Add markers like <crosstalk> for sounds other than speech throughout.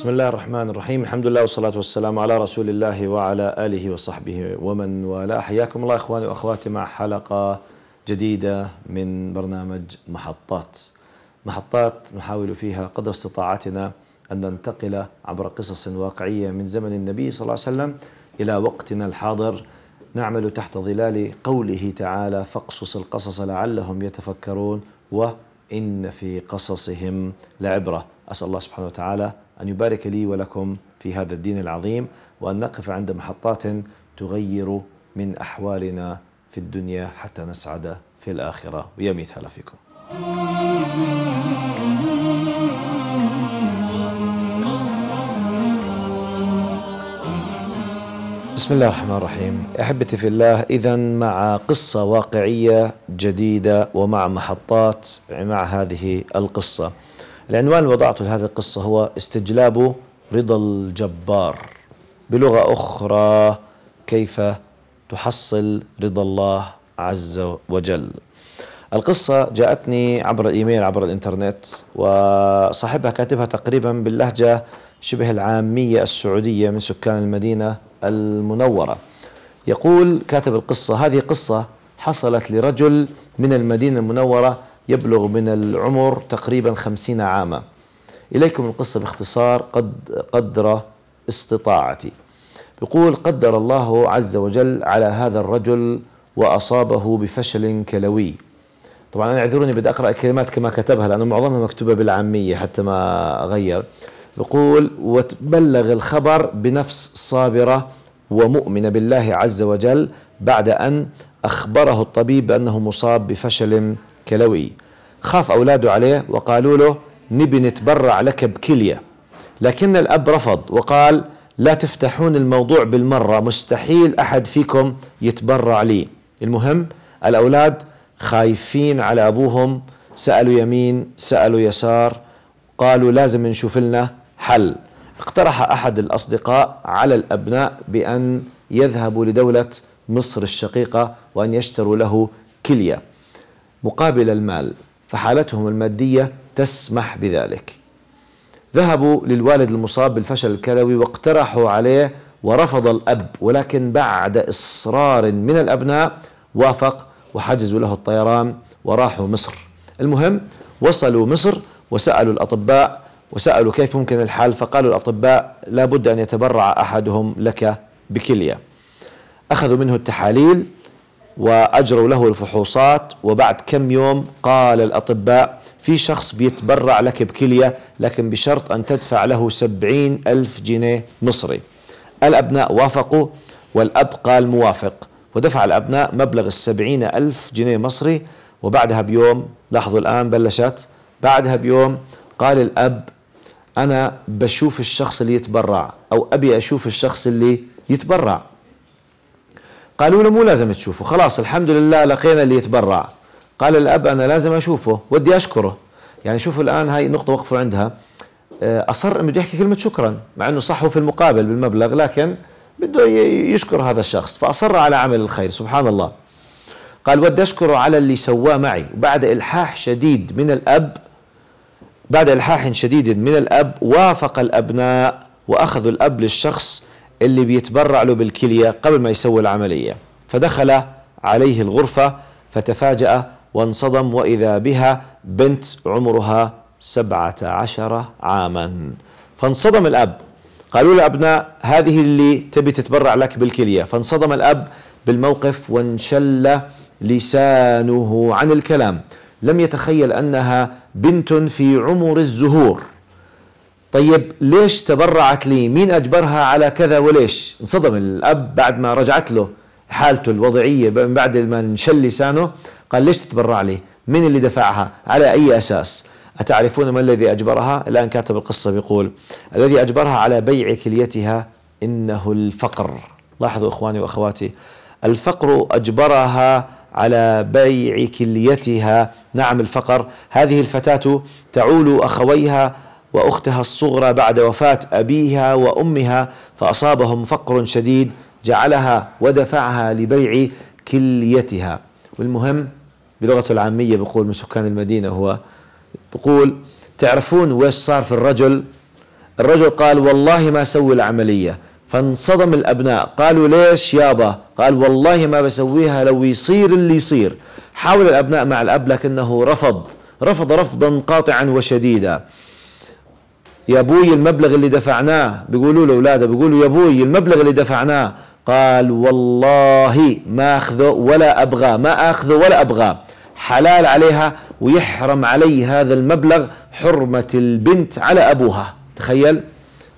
بسم الله الرحمن الرحيم الحمد لله والصلاة والسلام على رسول الله وعلى آله وصحبه ومن والاه حياكم الله إخواني وأخواتي مع حلقة جديدة من برنامج محطات محطات نحاول فيها قدر استطاعتنا أن ننتقل عبر قصص واقعية من زمن النبي صلى الله عليه وسلم إلى وقتنا الحاضر نعمل تحت ظلال قوله تعالى فاقصص القصص لعلهم يتفكرون وإن في قصصهم لعبرة أسأل الله سبحانه وتعالى أن يبارك لي ولكم في هذا الدين العظيم وأن نقف عند محطات تغير من أحوالنا في الدنيا حتى نسعد في الآخرة ويميت هلا فيكم بسم الله الرحمن الرحيم أحبتي في الله إذا مع قصة واقعية جديدة ومع محطات مع هذه القصة العنوان اللي وضعته لهذه القصة هو استجلاب رضا الجبار بلغة أخرى كيف تحصل رضا الله عز وجل القصة جاءتني عبر الإيميل عبر الإنترنت وصاحبها كاتبها تقريبا باللهجة شبه العامية السعودية من سكان المدينة المنورة يقول كاتب القصة هذه قصة حصلت لرجل من المدينة المنورة يبلغ من العمر تقريبا خمسين عاما إليكم القصة باختصار قد قدر استطاعتي يقول قدر الله عز وجل على هذا الرجل وأصابه بفشل كلوي طبعا أنا اعذروني بدي أقرأ الكلمات كما كتبها لأنه معظمها مكتوبة بالعامية حتى ما أغير يقول وتبلغ الخبر بنفس صابرة ومؤمنة بالله عز وجل بعد أن أخبره الطبيب أنه مصاب بفشل كلوي خاف أولاده عليه وقالوا له نبي نتبرع لك بكلية لكن الأب رفض وقال لا تفتحون الموضوع بالمرة مستحيل أحد فيكم يتبرع لي المهم الأولاد خايفين على أبوهم سألوا يمين سألوا يسار قالوا لازم نشوف لنا حل اقترح أحد الأصدقاء على الأبناء بأن يذهبوا لدولة مصر الشقيقة وأن يشتروا له كليه مقابل المال فحالتهم المادية تسمح بذلك ذهبوا للوالد المصاب بالفشل الكلوي واقترحوا عليه ورفض الأب ولكن بعد إصرار من الأبناء وافق وحجزوا له الطيران وراحوا مصر المهم وصلوا مصر وسألوا الأطباء وسألوا كيف ممكن الحل فقالوا الأطباء لا بد أن يتبرع أحدهم لك بكلية أخذوا منه التحاليل وأجروا له الفحوصات وبعد كم يوم قال الأطباء في شخص بيتبرع لك بكلية لكن بشرط أن تدفع له سبعين ألف جنيه مصري الأبناء وافقوا والأب قال موافق ودفع الأبناء مبلغ السبعين ألف جنيه مصري وبعدها بيوم لاحظوا الآن بلشت بعدها بيوم قال الأب أنا بشوف الشخص اللي يتبرع أو أبي أشوف الشخص اللي يتبرع قالوا له مو لازم تشوفه خلاص الحمد لله لقينا اللي يتبرع قال الأب أنا لازم أشوفه ودي أشكره يعني شوفوا الآن هاي نقطة وقفوا عندها آه، أصر أنه بده يحكي كلمة شكرا مع أنه صح في المقابل بالمبلغ لكن بده يشكر هذا الشخص فأصر على عمل الخير سبحان الله قال ودي أشكره على اللي سواه معي وبعد إلحاح شديد من الأب بعد إلحاح شديد من الأب وافق الأبناء وأخذوا الأب للشخص اللي بيتبرع له بالكلية قبل ما يسوي العملية فدخل عليه الغرفة فتفاجأ وانصدم وإذا بها بنت عمرها سبعة عشر عاما فانصدم الأب قالوا لأبناء هذه اللي تبي تتبرع لك بالكلية فانصدم الأب بالموقف وانشل لسانه عن الكلام لم يتخيل أنها بنت في عمر الزهور طيب ليش تبرعت لي مين أجبرها على كذا وليش انصدم الأب بعد ما رجعت له حالته الوضعية من بعد ما انشل لسانه قال ليش تتبرع لي من اللي دفعها على أي أساس أتعرفون ما الذي أجبرها الآن كاتب القصة بيقول الذي أجبرها على بيع كليتها إنه الفقر لاحظوا إخواني وأخواتي الفقر أجبرها على بيع كليتها نعم الفقر هذه الفتاة تعول أخويها واختها الصغرى بعد وفاه ابيها وامها فاصابهم فقر شديد جعلها ودفعها لبيع كليتها والمهم بلغة العامية بقول من سكان المدينة هو بقول تعرفون ويش صار في الرجل الرجل قال والله ما سوي العملية فانصدم الأبناء قالوا ليش يابا قال والله ما بسويها لو يصير اللي يصير حاول الأبناء مع الأب لكنه رفض رفض رفضا قاطعا وشديدا يا ابوي المبلغ اللي دفعناه بيقولوا له اولاده بيقولوا يا ابوي المبلغ اللي دفعناه قال والله ما اخذه ولا ابغاه ما اخذه ولا ابغاه حلال عليها ويحرم علي هذا المبلغ حرمة البنت على ابوها تخيل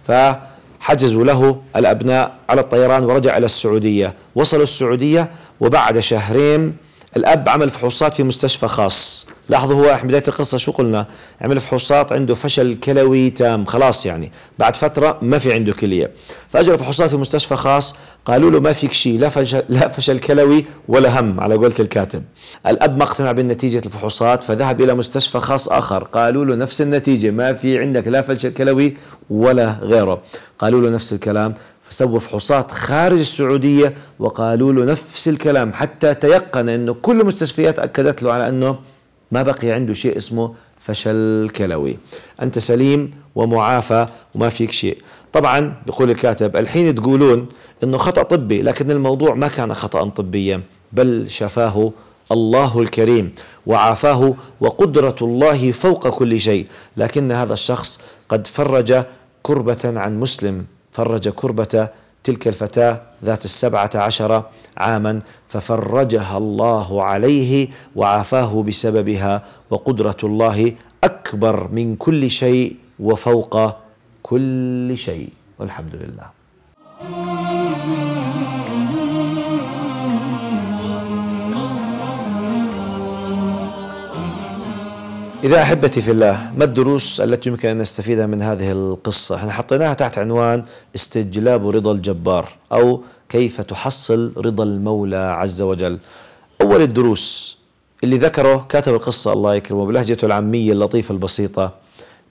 فحجزوا له الابناء على الطيران ورجع الى السعوديه وصلوا السعوديه وبعد شهرين الأب عمل فحوصات في مستشفى خاص لاحظوا هو احنا بداية القصة شو قلنا عمل فحوصات عنده فشل كلوي تام خلاص يعني بعد فترة ما في عنده كلية فأجرى فحوصات في مستشفى خاص قالوا له ما فيك شيء لا فشل, لا فشل كلوي ولا هم على قولة الكاتب الأب ما اقتنع بنتيجة الفحوصات فذهب إلى مستشفى خاص آخر قالوا له نفس النتيجة ما في عندك لا فشل كلوي ولا غيره قالوا له نفس الكلام سووا فحوصات خارج السعودية وقالوا له نفس الكلام حتى تيقن أنه كل المستشفيات أكدت له على أنه ما بقي عنده شيء اسمه فشل كلوي أنت سليم ومعافى وما فيك شيء طبعا بيقول الكاتب الحين تقولون أنه خطأ طبي لكن الموضوع ما كان خطأ طبيا بل شفاه الله الكريم وعافاه وقدرة الله فوق كل شيء لكن هذا الشخص قد فرج كربة عن مسلم فرج كربة تلك الفتاة ذات السبعة عشر عاما ففرجها الله عليه وعافاه بسببها وقدرة الله أكبر من كل شيء وفوق كل شيء والحمد لله إذا أحبتي في الله ما الدروس التي يمكن أن نستفيدها من هذه القصة احنا حطيناها تحت عنوان استجلاب رضا الجبار أو كيف تحصل رضا المولى عز وجل أول الدروس اللي ذكره كاتب القصة الله يكرمه بلهجته العامية اللطيفة البسيطة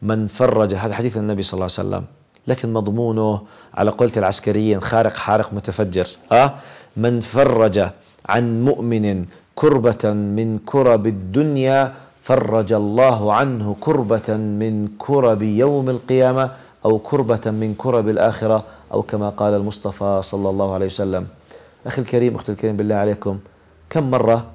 من فرج هذا حديث النبي صلى الله عليه وسلم لكن مضمونه على قولة العسكريين خارق حارق متفجر أه؟ من فرج عن مؤمن كربة من كرب الدنيا فرج الله عنه كربة من كرب يوم القيامة أو كربة من كرب الآخرة أو كما قال المصطفى صلى الله عليه وسلم أخي الكريم أختي الكريم بالله عليكم كم مرة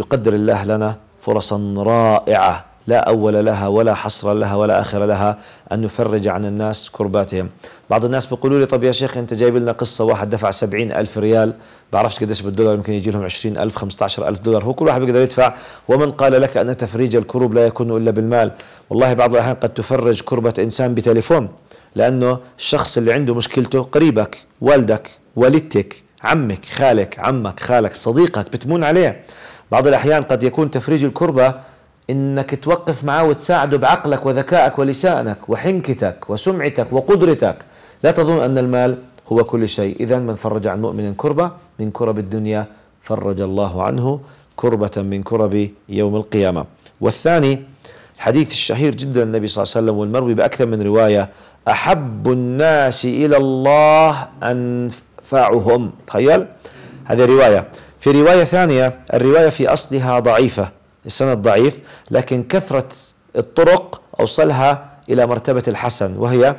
يقدر الله لنا فرصا رائعة لا أول لها ولا حصر لها ولا آخر لها أن نفرج عن الناس كرباتهم بعض الناس بيقولوا لي طب يا شيخ أنت جايب لنا قصة واحد دفع سبعين ألف ريال بعرفش قديش بالدولار يمكن يجي لهم عشرين ألف خمسة عشر ألف دولار هو كل واحد بيقدر يدفع ومن قال لك أن تفريج الكروب لا يكون إلا بالمال والله بعض الأحيان قد تفرج كربة إنسان بتليفون لأنه الشخص اللي عنده مشكلته قريبك والدك والدتك عمك خالك عمك خالك صديقك بتمون عليه بعض الأحيان قد يكون تفريج الكربة انك توقف معاه وتساعده بعقلك وذكائك ولسانك وحنكتك وسمعتك وقدرتك لا تظن ان المال هو كل شيء اذا من فرج عن مؤمن كربه من كرب الدنيا فرج الله عنه كربه من كرب يوم القيامه والثاني الحديث الشهير جدا النبي صلى الله عليه وسلم والمروي باكثر من روايه احب الناس الى الله انفعهم تخيل هذه روايه في روايه ثانيه الروايه في اصلها ضعيفه السند ضعيف لكن كثرة الطرق أوصلها إلى مرتبة الحسن وهي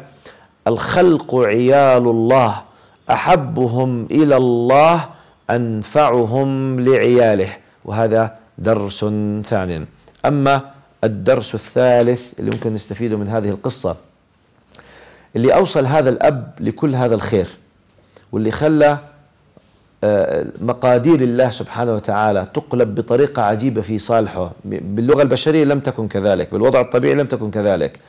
الخلق عيال الله أحبهم إلى الله أنفعهم لعياله وهذا درس ثان أما الدرس الثالث اللي ممكن نستفيده من هذه القصة اللي أوصل هذا الأب لكل هذا الخير واللي خلى آه، مقادير الله سبحانه وتعالى تقلب بطريقة عجيبة في صالحه باللغة البشرية لم تكن كذلك بالوضع الطبيعي لم تكن كذلك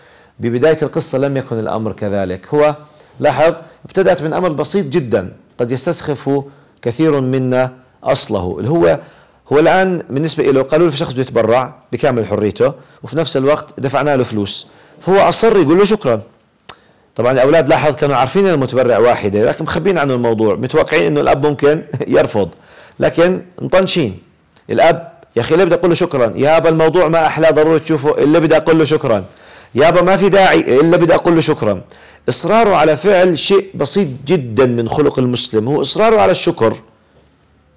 ببداية القصة لم يكن الأمر كذلك هو لاحظ ابتدأت من أمر بسيط جدا قد يستسخف كثير منا أصله اللي هو هو الآن بالنسبة له قالوا له في شخص يتبرع بكامل حريته وفي نفس الوقت دفعنا له فلوس فهو أصر يقول له شكرا طبعا الاولاد لاحظ كانوا عارفين ان المتبرع واحده لكن مخبين عنه الموضوع متوقعين انه الاب ممكن <laughs> يرفض لكن مطنشين الاب يا اخي اللي بدي اقول له شكرا يابا الموضوع ما احلى ضروري تشوفه اللي بدي اقول له شكرا يابا ما في داعي الا بدي اقول له شكرا اصراره على فعل شيء بسيط جدا من خلق المسلم هو اصراره على الشكر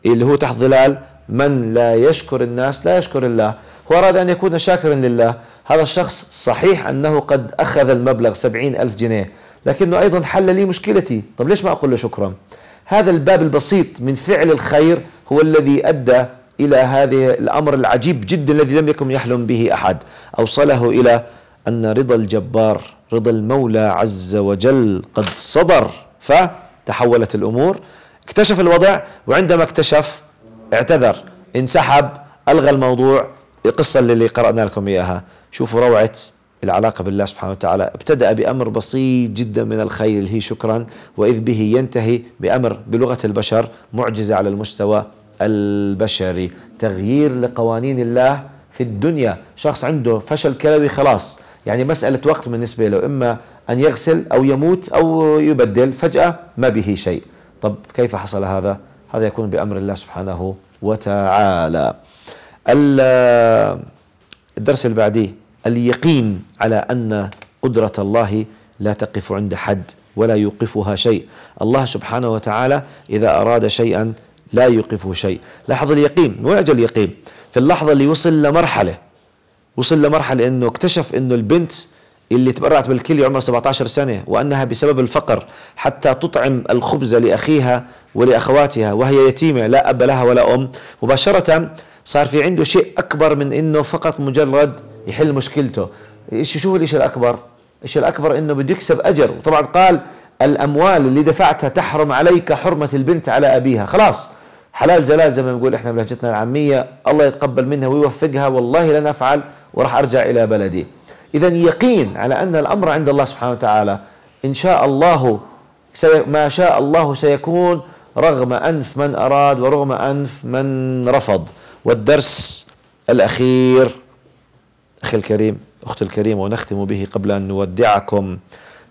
اللي هو تحت ظلال من لا يشكر الناس لا يشكر الله هو أراد أن يكون شاكرا لله هذا الشخص صحيح أنه قد أخذ المبلغ سبعين ألف جنيه لكنه أيضا حل لي مشكلتي طب ليش ما أقول له شكرا هذا الباب البسيط من فعل الخير هو الذي أدى إلى هذا الأمر العجيب جدا الذي لم يكن يحلم به أحد أوصله إلى أن رضا الجبار رضا المولى عز وجل قد صدر فتحولت الأمور اكتشف الوضع وعندما اكتشف اعتذر انسحب ألغى الموضوع القصة اللي قرأنا لكم إياها شوفوا روعة العلاقة بالله سبحانه وتعالى ابتدأ بأمر بسيط جدا من الخير اللي هي شكرا وإذ به ينتهي بأمر بلغة البشر معجزة على المستوى البشري تغيير لقوانين الله في الدنيا شخص عنده فشل كلوي خلاص يعني مسألة وقت بالنسبة له إما أن يغسل أو يموت أو يبدل فجأة ما به شيء طب كيف حصل هذا؟ هذا يكون بأمر الله سبحانه وتعالى الدرس اللي بعديه اليقين على أن قدرة الله لا تقف عند حد ولا يوقفها شيء الله سبحانه وتعالى إذا أراد شيئا لا يوقفه شيء لاحظ اليقين من وين اليقين في اللحظة اللي وصل لمرحلة وصل لمرحلة أنه اكتشف أنه البنت اللي تبرعت بالكلية عمرها 17 سنة وأنها بسبب الفقر حتى تطعم الخبز لأخيها ولأخواتها وهي يتيمة لا أب لها ولا أم مباشرة صار في عنده شيء أكبر من إنه فقط مجرد يحل مشكلته إيش شو الشيء الأكبر الشيء الأكبر إنه بده يكسب أجر وطبعا قال الأموال اللي دفعتها تحرم عليك حرمة البنت على أبيها خلاص حلال زلال زي ما بنقول احنا بلهجتنا العامية الله يتقبل منها ويوفقها والله لن أفعل وراح أرجع إلى بلدي إذا يقين على أن الأمر عند الله سبحانه وتعالى إن شاء الله ما شاء الله سيكون رغم أنف من أراد ورغم أنف من رفض والدرس الأخير أخي الكريم أختي الكريم ونختم به قبل أن نودعكم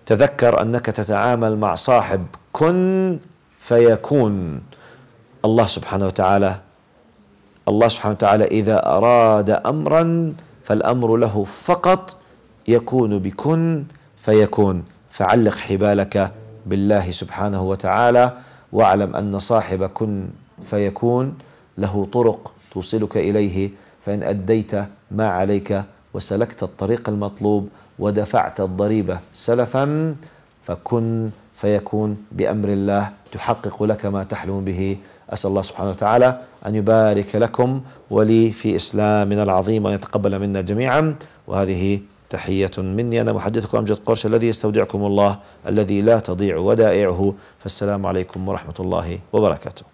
تذكر أنك تتعامل مع صاحب كن فيكون الله سبحانه وتعالى الله سبحانه وتعالى إذا أراد أمرا فالأمر له فقط يكون بكن فيكون فعلق حبالك بالله سبحانه وتعالى واعلم أن صاحب كن فيكون له طرق توصلك إليه فإن أديت ما عليك وسلكت الطريق المطلوب ودفعت الضريبة سلفا فكن فيكون بأمر الله تحقق لك ما تحلم به أسأل الله سبحانه وتعالى أن يبارك لكم ولي في إسلامنا العظيم وأن يتقبل منا جميعا وهذه تحية مني أنا محدثكم أمجد قرش الذي يستودعكم الله الذي لا تضيع ودائعه فالسلام عليكم ورحمة الله وبركاته